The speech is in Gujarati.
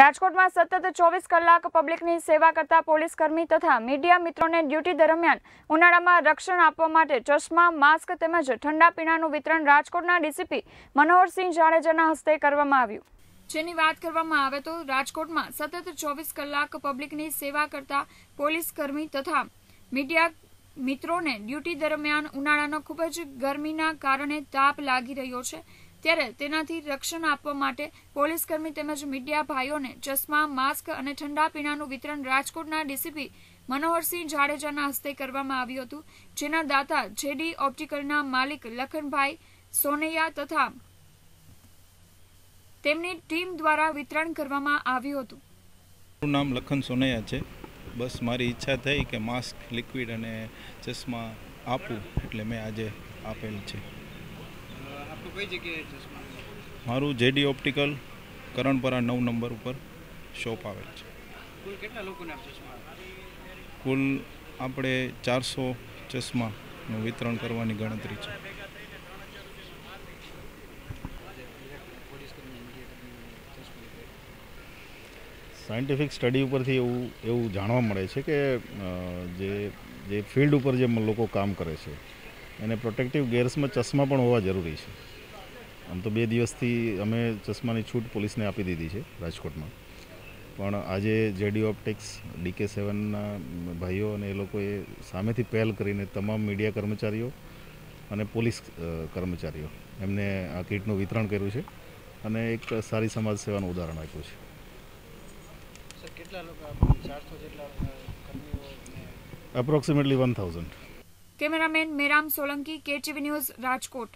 રાજકોટમાં સતત ચોવીસ કલાક પબ્લિકની સેવા કરતા પોલીસ કર્મી તથા મીડિયા મિત્રોને ડ્યુટી દરમિયાન ઉનાળામાં રક્ષણ આપવા માટે ચશ્મા માસ્ક તેમજ ઠંડા પીણાનું વિતરણ રાજકોટના ડીસીપી મનોહરસિંહ જાડેજાના હસ્તે કરવામાં આવ્યું જેની વાત કરવામાં આવે તો રાજકોટમાં સતત ચોવીસ કલાક પબ્લિકની સેવા કરતા પોલીસ કર્મી તથા મીડિયા મિત્રોને ડ્યુટી દરમિયાન ઉનાળાનો ખૂબ જ ગરમીના કારણે તાપ લાગી રહ્યો છે ત્યારે તેનાથી રક્ષણ આપવા માટે પોલીસકર્મી તેમજ મીડિયા ભાઈઓને ચશ્મા માસ્ક અને ઠંડા પીણાનું વિતરણ રાજકોટના ડીસીપી મનોહરસિંહ જાડેજાના હસ્તે કરવામાં આવ્યું હતું જેના દાતા જેડી ઓપ્ટિકલના માલિક લખનભાઈ સોનૈયા તથા તેમની ટીમ દ્વારા વિતરણ કરવામાં આવ્યું હતું મારું નામ લખન સોનૈયા છે બસ મારી ઈચ્છા થઈ કે માસ્ક લિક્વિડ અને ચશ્મા આપું એટલે મેં આજે આપેલ છે આપનું કઈ જગ્યાએ મારું જેડી ઓપ્ટિકલ કરણપરા નવ નંબર ઉપર શોપ આવેલ છે કુલ આપણે ચારસો ચશ્માનું વિતરણ કરવાની ગણતરી છે સાયન્ટિફિક સ્ટડી ઉપરથી એવું એવું જાણવા મળે છે કે જે જે ફિલ્ડ ઉપર જે લોકો કામ કરે છે એને પ્રોટેક્ટિવ ગેર્સમાં ચશ્મા પણ હોવા જરૂરી છે આમ તો બે દિવસથી અમે ચશ્માની છૂટ પોલીસને આપી દીધી છે રાજકોટમાં પણ આજે જેડી ઓપ્ટિક્સ ડીકે સેવનના ભાઈઓ અને એ લોકોએ સામેથી પહેલ કરીને તમામ મીડિયા કર્મચારીઓ અને પોલીસ કર્મચારીઓ એમને આ કીટનું વિતરણ કર્યું છે અને એક સારી સમાજ સેવાનું ઉદાહરણ આપ્યું છે approximately one thousand cameraman Meram Solanki KTV news Rajkot